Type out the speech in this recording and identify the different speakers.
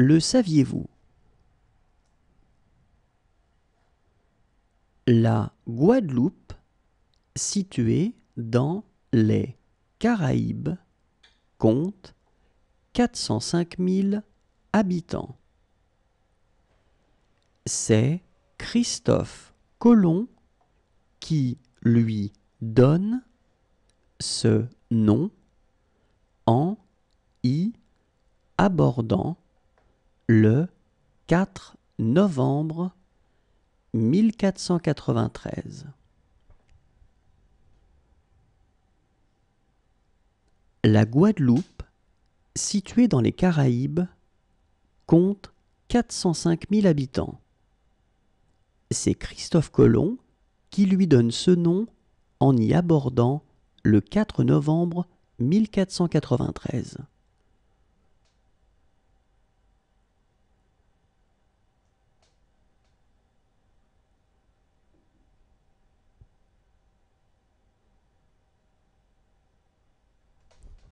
Speaker 1: Le saviez-vous La Guadeloupe, située dans les Caraïbes, compte 405 000 habitants. C'est Christophe Colomb qui lui donne ce nom en y abordant le 4 novembre 1493. La Guadeloupe, située dans les Caraïbes, compte 405 000 habitants. C'est Christophe Colomb qui lui donne ce nom en y abordant le 4 novembre 1493.